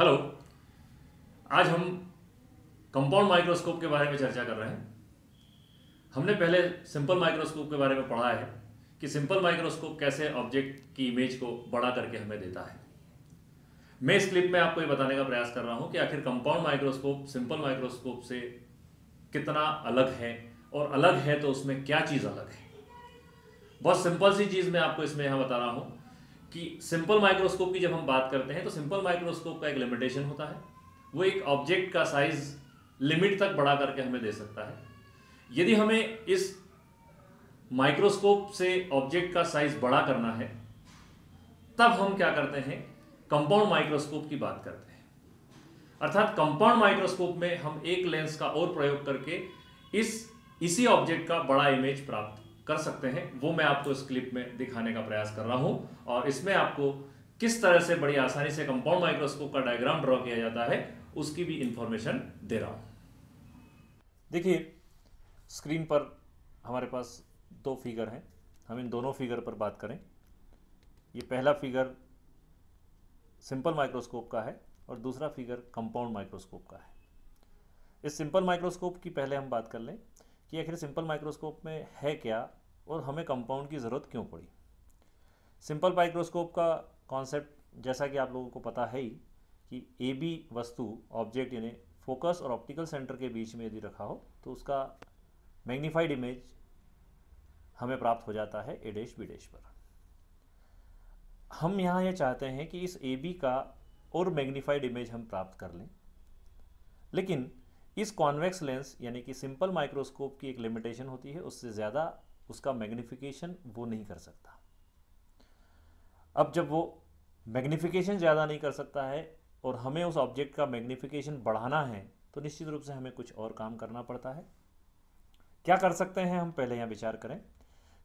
hello आज हम compound microscope के बारे में चर्चा कर रहे हैं हमने पहले सिंपल माइक्रोस्कोप के बारे में पढ़ा है कि सिंपल माइक्रोस्कोप कैसे ऑब्जेक्ट की इमेज को बड़ा करके हमें देता है मैं इस क्लिप में आपको ये बताने का प्रयास कर रहा हूँ कि आखिर कंपाउंड माइक्रोस्कोप सिंपल माइक्रोस्कोप से कितना अलग है और अलग है तो उसमें क्या चीज़ अलग है बहुत सिंपल सी चीज़ मैं आपको इसमें यहाँ बता रहा हूँ कि सिंपल माइक्रोस्कोप की जब हम बात करते हैं तो सिंपल माइक्रोस्कोप का एक लिमिटेशन होता है वो एक ऑब्जेक्ट का साइज लिमिट तक बड़ा करके हमें दे सकता है यदि हमें इस माइक्रोस्कोप से ऑब्जेक्ट का साइज बड़ा करना है तब हम क्या करते हैं कंपाउंड माइक्रोस्कोप की बात करते हैं अर्थात कंपाउंड माइक्रोस्कोप में हम एक लेंस का और प्रयोग करके इस इसी ऑब्जेक्ट का बड़ा इमेज प्राप्त कर सकते हैं वो मैं आपको इस क्लिप में दिखाने का प्रयास कर रहा हूं और इसमें आपको किस तरह से बड़ी आसानी से कंपाउंड माइक्रोस्कोप का डायग्राम ड्रॉ किया जाता है उसकी भी इंफॉर्मेशन दे रहा हूं देखिए स्क्रीन पर हमारे पास दो फिगर हैं हम इन दोनों फिगर पर बात करें ये पहला फिगर सिंपल माइक्रोस्कोप का है और दूसरा फिगर कंपाउंड माइक्रोस्कोप का है इस सिंपल माइक्रोस्कोप की पहले हम बात कर लें कि आखिर सिंपल माइक्रोस्कोप में है क्या और हमें कंपाउंड की ज़रूरत क्यों पड़ी सिंपल माइक्रोस्कोप का कॉन्सेप्ट जैसा कि आप लोगों को पता है ही कि ए बी वस्तु ऑब्जेक्ट यानी फोकस और ऑप्टिकल सेंटर के बीच में यदि रखा हो तो उसका मैग्नीफाइड इमेज हमें प्राप्त हो जाता है ए डैश बी डैश पर हम यहाँ ये यह चाहते हैं कि इस ए बी का और मैग्नीफाइड इमेज हम प्राप्त कर लें लेकिन इस कॉन्वेक्स लेंस यानी कि सिंपल माइक्रोस्कोप की एक लिमिटेशन होती है उससे ज़्यादा उसका मैग्निफिकेशन वो नहीं कर सकता अब जब वो मैग्निफिकेशन ज़्यादा नहीं कर सकता है और हमें उस ऑब्जेक्ट का मैग्निफिकेशन बढ़ाना है तो निश्चित रूप से हमें कुछ और काम करना पड़ता है क्या कर सकते हैं हम पहले यहाँ विचार करें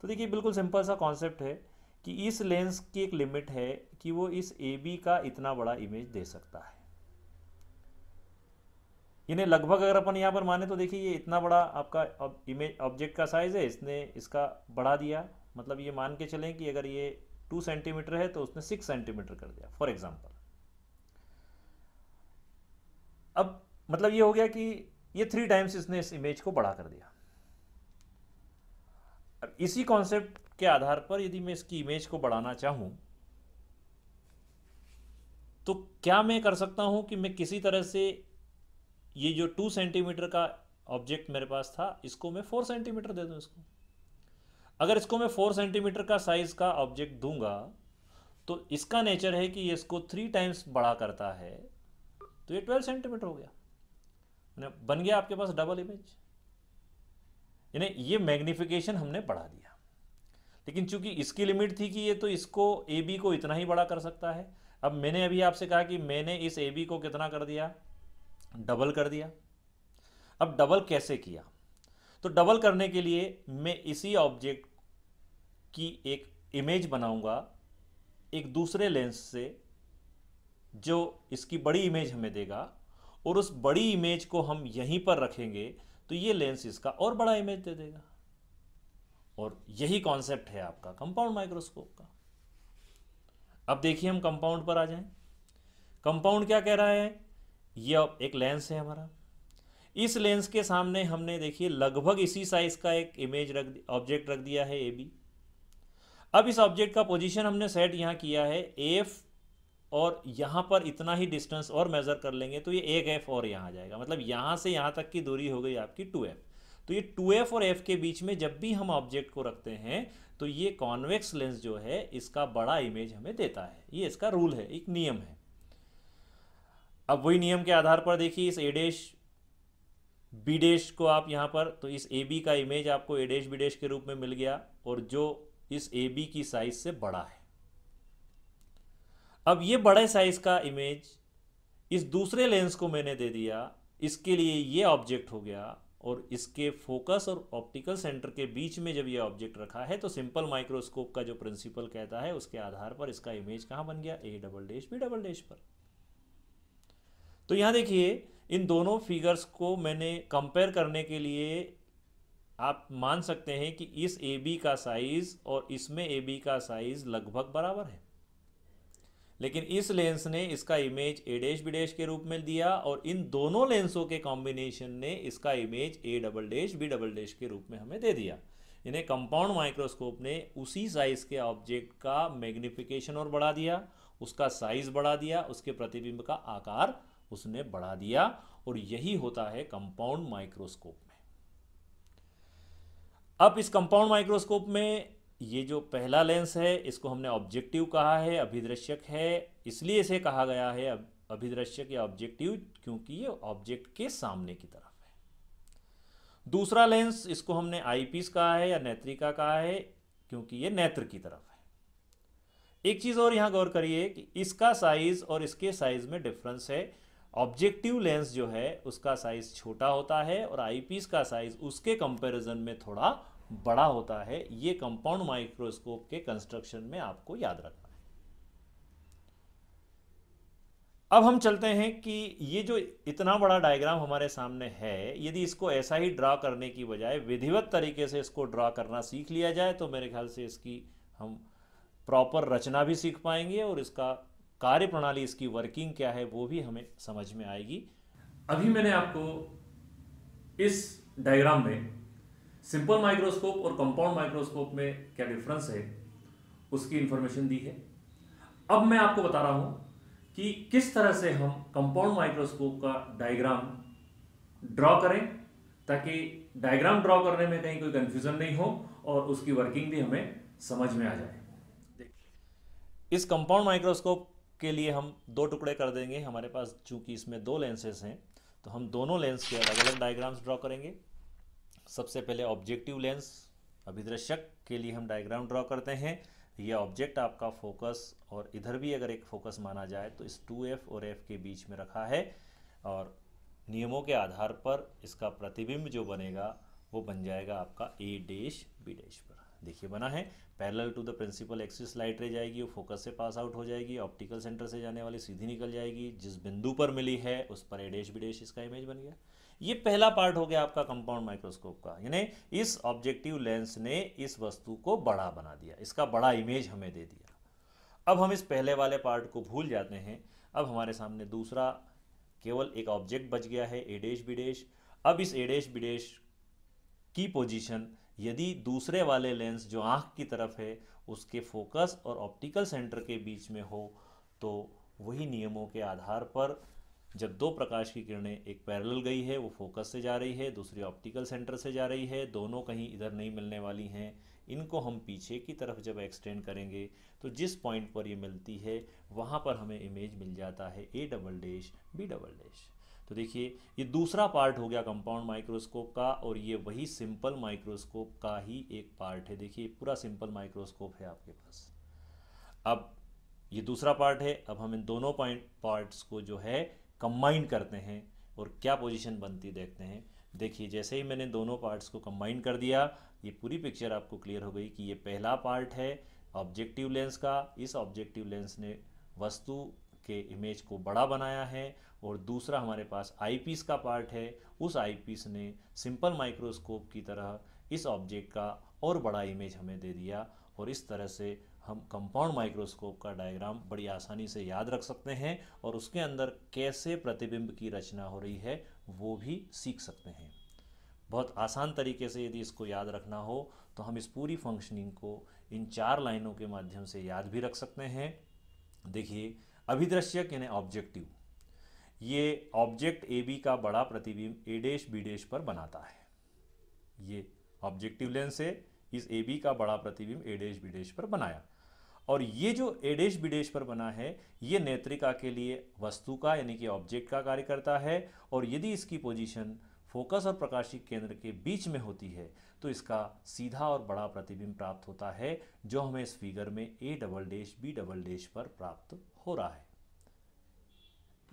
तो देखिए बिल्कुल सिंपल सा कॉन्सेप्ट है कि इस लेंस की एक लिमिट है कि वो इस ए बी का इतना बड़ा इमेज दे सकता है इन्हें लगभग अगर अपन यहाँ पर माने तो देखिए ये इतना बड़ा आपका इमेज ऑब्जेक्ट का साइज़ है इसने इसका बढ़ा दिया मतलब ये मान के चलें कि अगर ये टू सेंटीमीटर है तो उसने सिक्स सेंटीमीटर कर दिया फॉर एग्जाम्पल अब मतलब ये हो गया कि ये थ्री टाइम्स इसने इस इमेज को बढ़ा कर दिया अब इसी कॉन्सेप्ट के आधार पर यदि मैं इसकी इमेज को बढ़ाना चाहूं तो क्या मैं कर सकता हूं कि मैं किसी तरह से ये जो टू सेंटीमीटर का ऑब्जेक्ट मेरे पास था इसको मैं फोर सेंटीमीटर दे दूं इसको अगर इसको मैं फोर सेंटीमीटर का साइज़ का ऑब्जेक्ट दूंगा तो इसका नेचर है कि ये इसको थ्री टाइम्स बड़ा करता है तो ये ट्वेल्व सेंटीमीटर हो गया बन गया आपके पास डबल इमेज यानी ये मैग्निफिकेशन हमने बढ़ा दिया लेकिन चूंकि इसकी लिमिट थी कि ये तो इसको ए बी को इतना ही बड़ा कर सकता है अब मैंने अभी आपसे कहा कि मैंने इस ए बी को कितना कर दिया डबल कर दिया अब डबल कैसे किया तो डबल करने के लिए मैं इसी ऑब्जेक्ट की एक इमेज बनाऊंगा एक दूसरे लेंस से जो इसकी बड़ी इमेज हमें देगा और उस बड़ी इमेज को हम यहीं पर रखेंगे तो ये लेंस इसका और बड़ा इमेज दे देगा और यही कॉन्सेप्ट है आपका कंपाउंड माइक्रोस्कोप का अब देखिए हम कंपाउंड पर आ जाएं कंपाउंड क्या कह रहा है ये एक लेंस है हमारा इस लेंस के सामने हमने देखिए लगभग इसी साइज का एक इमेज रख ऑब्जेक्ट रख दिया है ए बी अब इस ऑब्जेक्ट का पोजीशन हमने सेट यहाँ किया है एफ और यहाँ पर इतना ही डिस्टेंस और मेज़र कर लेंगे तो ये एक एफ और यहाँ आ जाएगा मतलब यहाँ से यहाँ तक की दूरी हो गई आपकी टू एफ तो ये टू एफ और एफ के बीच में जब भी हम ऑब्जेक्ट को रखते हैं तो ये कॉन्वेक्स लेंस जो है इसका बड़ा इमेज हमें देता है ये इसका रूल है एक नियम है अब वही नियम के आधार पर देखिए इस एडेश बी डैश को आप यहाँ पर तो इस ए बी का इमेज आपको एडेश बी डैश के रूप में मिल गया और जो इस ए बी की साइज से बड़ा है अब ये बड़े साइज का इमेज इस दूसरे लेंस को मैंने दे दिया इसके लिए ये ऑब्जेक्ट हो गया और इसके फोकस और ऑप्टिकल सेंटर के बीच में जब ये ऑब्जेक्ट रखा है तो सिंपल माइक्रोस्कोप का जो प्रिंसिपल कहता है उसके आधार पर इसका इमेज कहाँ बन गया A double dash B double dash पर तो यहाँ देखिए इन दोनों फिगर्स को मैंने कंपेयर करने के लिए आप मान सकते हैं कि इस ए बी का साइज़ और इसमें ए बी का साइज़ लगभग बराबर है लेकिन इस लेंस ने इसका इमेज ए डैश बी के रूप में दिया और इन दोनों लेंसों के कॉम्बिनेशन ने इसका image A double dash B double dash के रूप में हमें दे दिया इन्हें कंपाउंड माइक्रोस्कोप ने उसी साइज़ के ऑब्जेक्ट का मैग्निफिकेशन और बढ़ा दिया उसका साइज़ बढ़ा दिया उसके प्रतिबिंब का आकार उसने बढ़ा दिया और यही होता है कंपाउंड माइक्रोस्कोप में अब इस कंपाउंड माइक्रोस्कोप में ये जो पहला लेंस है इसको हमने ऑब्जेक्टिव कहा है अभिदृश्यक है इसलिए इसे कहा गया है अभिदृश्यक या ऑब्जेक्टिव क्योंकि ये ऑब्जेक्ट के सामने की तरफ है दूसरा लेंस इसको हमने आईपीस कहा है या नेत्रिका कहा है क्योंकि ये नेत्र की तरफ है एक चीज़ और यहां गौर करिए कि इसका साइज और इसके साइज में डिफरेंस है ऑब्जेक्टिव लेंस जो है उसका साइज छोटा होता है और आईपीस का साइज उसके कंपैरिजन में थोड़ा बड़ा होता है ये कंपाउंड माइक्रोस्कोप के कंस्ट्रक्शन में आपको याद रखना है अब हम चलते हैं कि ये जो इतना बड़ा डायग्राम हमारे सामने है यदि इसको ऐसा ही ड्रा करने की बजाय विधिवत तरीके से इसको ड्रा करना सीख लिया जाए तो मेरे ख्याल से इसकी हम प्रॉपर रचना भी सीख पाएंगे और इसका कार्य प्रणाली इसकी वर्किंग क्या है वो भी हमें समझ में आएगी अभी मैंने आपको इस डायग्राम में सिंपल माइक्रोस्कोप और कंपाउंड माइक्रोस्कोप में क्या डिफरेंस है उसकी इंफॉर्मेशन दी है अब मैं आपको बता रहा हूं कि किस तरह से हम कंपाउंड माइक्रोस्कोप का डायग्राम ड्रॉ करें ताकि डायग्राम ड्रॉ करने में कहीं कोई कंफ्यूजन नहीं हो और उसकी वर्किंग भी हमें समझ में आ जाए इस कंपाउंड माइक्रोस्कोप के लिए हम दो टुकड़े कर देंगे हमारे पास चूंकि इसमें दो लेंसेज हैं तो हम दोनों लेंस के अलग अलग डायग्राम्स ड्रॉ करेंगे सबसे पहले ऑब्जेक्टिव लेंस अभिदृश्यक के लिए हम डायग्राम ड्रॉ करते हैं यह ऑब्जेक्ट आपका फोकस और इधर भी अगर एक फोकस माना जाए तो इस टू एफ और एफ के बीच में रखा है और नियमों के आधार पर इसका प्रतिबिंब जो बनेगा वो बन जाएगा आपका ए डैश बी डैश पर देखिए बना है parallel to the principal axis light ray जाएगी वो फोकस से पास आउट हो जाएगी ऑप्टिकल सेंटर से जाने वाली सीधी निकल जाएगी जिस बिंदु पर मिली है उस पर एडेश बिडेश इसका इमेज बन गया ये पहला पार्ट हो गया आपका कंपाउंड माइक्रोस्कोप का यानी इस ऑब्जेक्टिव लेंस ने इस वस्तु को बड़ा बना दिया इसका बड़ा इमेज हमें दे दिया अब हम इस पहले वाले पार्ट को भूल जाते हैं अब हमारे सामने दूसरा केवल एक ऑब्जेक्ट बच गया है एडेश बिडेश अब इस एडेश बिडेश की पोजीशन यदि दूसरे वाले लेंस जो आँख की तरफ है उसके फोकस और ऑप्टिकल सेंटर के बीच में हो तो वही नियमों के आधार पर जब दो प्रकाश की किरणें एक पैरेलल गई है वो फोकस से जा रही है दूसरी ऑप्टिकल सेंटर से जा रही है दोनों कहीं इधर नहीं मिलने वाली हैं इनको हम पीछे की तरफ जब एक्सटेंड करेंगे तो जिस पॉइंट पर ये मिलती है वहाँ पर हमें इमेज मिल जाता है A double dash B double dash तो देखिए ये दूसरा पार्ट हो गया कंपाउंड माइक्रोस्कोप का और ये वही सिंपल माइक्रोस्कोप का ही एक पार्ट है देखिए पूरा सिंपल माइक्रोस्कोप है आपके पास अब ये दूसरा पार्ट है अब हम इन दोनों पॉइंट पार्ट्स को जो है कंबाइन करते हैं और क्या पोजीशन बनती देखते हैं देखिए जैसे ही मैंने दोनों पार्ट्स को कंबाइन कर दिया ये पूरी पिक्चर आपको क्लियर हो गई कि ये पहला पार्ट है ऑब्जेक्टिव लेंस का इस ऑब्जेक्टिव लेंस ने वस्तु के इमेज को बड़ा बनाया है और दूसरा हमारे पास आईपीस का पार्ट है उस आईपीस ने सिंपल माइक्रोस्कोप की तरह इस ऑब्जेक्ट का और बड़ा इमेज हमें दे दिया और इस तरह से हम कंपाउंड माइक्रोस्कोप का डायग्राम बड़ी आसानी से याद रख सकते हैं और उसके अंदर कैसे प्रतिबिंब की रचना हो रही है वो भी सीख सकते हैं बहुत आसान तरीके से यदि इसको याद रखना हो तो हम इस पूरी फंक्शनिंग को इन चार लाइनों के माध्यम से याद भी रख सकते हैं देखिए अभिदृश्यक यानी ऑब्जेक्टिव ये ऑब्जेक्ट ए बी का बड़ा प्रतिबिंब ए डेश बी डेश पर बनाता है ये ऑब्जेक्टिव लेंस है इस ए बी का बड़ा प्रतिबिंब ए डेश बी डेश पर बनाया और ये जो ए डेश बी डेश पर बना है ये नेत्रिका के लिए वस्तु का यानी कि ऑब्जेक्ट का कार्य करता है और यदि इसकी पोजिशन फोकस और प्रकाशिक केंद्र के बीच में होती है तो इसका सीधा और बड़ा प्रतिबिंब प्राप्त होता है जो हमें इस फिगर में A double dash B double dash पर प्राप्त हो रहा है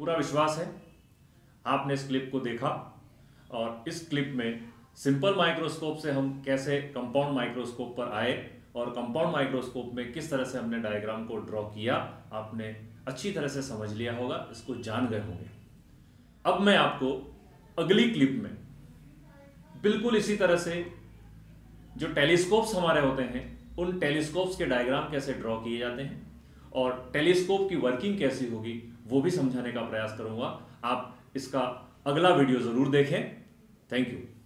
पूरा विश्वास है आपने इस क्लिप को देखा और इस क्लिप में सिंपल माइक्रोस्कोप से हम कैसे कंपाउंड माइक्रोस्कोप पर आए और कंपाउंड माइक्रोस्कोप में किस तरह से हमने डायग्राम को ड्रॉ किया आपने अच्छी तरह से समझ लिया होगा इसको जान गए होंगे अब मैं आपको अगली क्लिप में बिल्कुल इसी तरह से जो टेलीस्कोप्स हमारे होते हैं उन टेलीस्कोप्स के डायग्राम कैसे ड्रॉ किए जाते हैं और टेलीस्कोप की वर्किंग कैसी होगी वो भी समझाने का प्रयास करूंगा आप इसका अगला वीडियो ज़रूर देखें थैंक यू